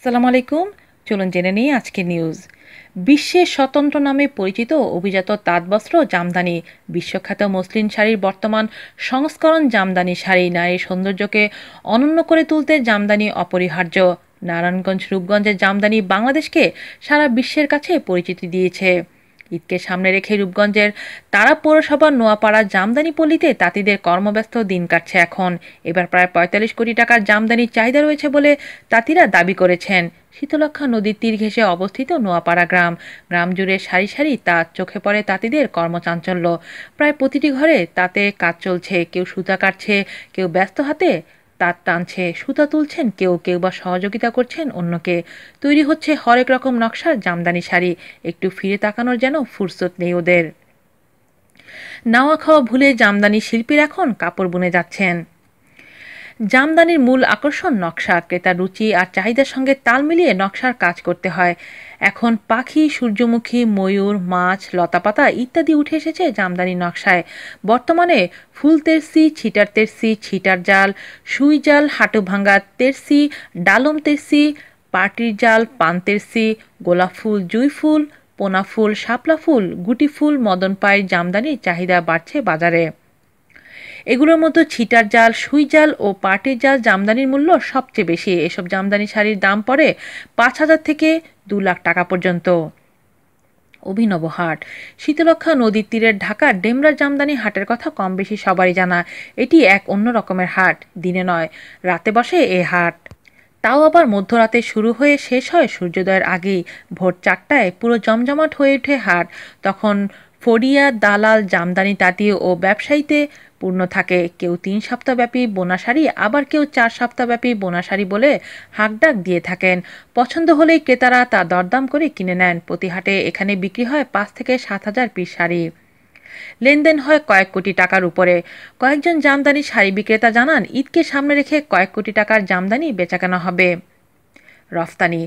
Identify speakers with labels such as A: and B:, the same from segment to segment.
A: আসসালামু আলাইকুম চলুন জেনে নিই আজকের নিউজ বিশ্বের স্বতন্ত্র নামে পরিচিত অভিজাত তাঁতবস্ত্র জামদানি বিশ্বখ্যাত মুসলিম শাড়ির বর্তমান সংস্করণ জামদানি শাড়ি নারীর সৌন্দর্যকে অনন্য করে তুলতে জামদানি অপরিহার্য নারায়ণগঞ্জ রূপগঞ্জের জামদানি বাংলাদেশকে সারা বিশ্বের কাছে পরিচিতি দিয়েছে ঈদকে সামনে রেখে রূপগঞ্জের তারা পৌরসভার নোয়াপাড়া জামদানি পল্লীতে তাঁতিদের কর্মব্যস্ত দিন কাটছে এখন এবার প্রায় পঁয়তাল্লিশ কোটি টাকার জামদানির চাহিদা রয়েছে বলে তাঁতিরা দাবি করেছেন শীতলক্ষা নদীর তীর ঘেঁষে অবস্থিত নোয়াপাড়া গ্রাম গ্রাম জুড়ে সারি সারি তাঁত চোখে পড়ে তাঁতিদের কর্মচাঞ্চল্য প্রায় প্রতিটি ঘরে তাতে কাজ চলছে কেউ সুতা কাটছে কেউ ব্যস্ত হাতে তার টানছে সুতা তুলছেন কেউ কেউ বা সহযোগিতা করছেন অন্যকে তৈরি হচ্ছে হরেক রকম নকশার জামদানি শাড়ি একটু ফিরে তাকানোর যেন ফুরসত নেই ওদের নাওয়া খাওয়া ভুলে জামদানি শিল্পীর এখন কাপড় বুনে যাচ্ছেন জামদানির মূল আকর্ষণ নকশা ক্রেতার রুচি আর চাহিদার সঙ্গে তাল মিলিয়ে নকশার কাজ করতে হয় এখন পাখি সূর্যমুখী ময়ূর মাছ লতাপাতা ইত্যাদি উঠে এসেছে জামদানি নকশায় বর্তমানে ফুল তেরসি ছিটার তেরসি ছিটার জাল সুই জাল হাঁটু ভাঙ্গা তেরসি ডালম তেরসি পাটির জাল পান তেরসি গোলাপ ফুল জুই ফুল পোনা ফুল শাপলা ফুল গুটি ফুল মদন পায়ের জামদানির চাহিদা বাড়ছে বাজারে এগুলোর মধ্যে ছিটার জাল সুই জাল ও পাটের জাল জামদানির মূল্য সবচেয়ে বেশি এসব জামদানি শাড়ির দাম পড়ে পাঁচ হাজার থেকে দু লাখ টাকা পর্যন্ত অভিনব হাট শীতলক্ষা নদীর তীরের ঢাকার ডেমরা জামদানি হাটের কথা কম বেশি সবারই জানা এটি এক অন্য রকমের হাট দিনে নয় রাতে বসে এ হাট তাও আবার মধ্যরাতে শুরু হয়ে শেষ হয় সূর্যোদয়ের আগেই ভোর চারটায় পুরো জমজমাট হয়ে ওঠে হাট তখন ফরিয়া দালাল জামদানি তাঁতি ও ব্যবসায়ীতে পূর্ণ থাকে কেউ তিন সপ্তাহব্যাপী বোনাশাড়ি আবার কেউ চার সপ্তাহব্যাপী বোনাশাড়ি বলে হাঁকডাক দিয়ে থাকেন পছন্দ হলে ক্রেতারা তা দরদাম করে কিনে নেন প্রতি হাটে এখানে বিক্রি হয় পাঁচ থেকে সাত হাজার পিস শাড়ি লেনদেন হয় কয়েক কোটি টাকার উপরে কয়েকজন জামদানি শাড়ি বিক্রেতা জানান ঈদকে সামনে রেখে কয়েক কোটি টাকার জামদানি বেচাকেনা হবে রফতানি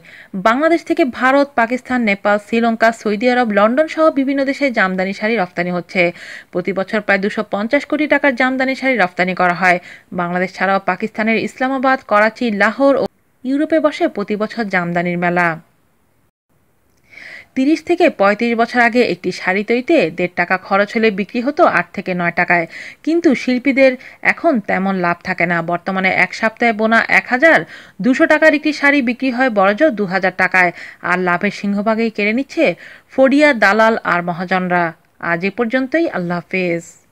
A: বাংলাদেশ থেকে Bharat Pakistan Nepal Sri Lanka Saudi Arab London সহ বিভিন্ন দেশে জামদানি শাড়ি রফতানি হচ্ছে প্রতি বছর প্রায় দুশো পঞ্চাশ কোটি টাকার জামদানি শাড়ি রফতানি করা হয় বাংলাদেশ ছাড়াও পাকিস্তানের ইসলামাবাদ করাচি লাহোর ও ইউরোপে বসে প্রতি বছর জামদানির মেলা তিরিশ থেকে ৩৫ বছর আগে একটি শাড়ি তৈরিতে দেড় টাকা খরচ হলে বিক্রি হতো আট থেকে নয় টাকায় কিন্তু শিল্পীদের এখন তেমন লাভ থাকে না বর্তমানে এক সপ্তাহে বোনা এক হাজার দুশো টাকার একটি শাড়ি বিক্রি হয় বড়জোর দু হাজার টাকায় আর লাভের সিংহভাগেই কেড়ে নিচ্ছে ফড়িয়া দালাল আর মহাজনরা আজ এ পর্যন্তই আল্লাহ হাফেজ